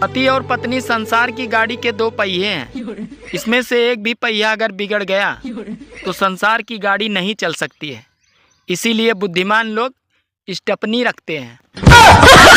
पति और पत्नी संसार की गाड़ी के दो पहिए हैं इसमें से एक भी पहिया अगर बिगड़ गया तो संसार की गाड़ी नहीं चल सकती है इसीलिए बुद्धिमान लोग स्टपनी रखते हैं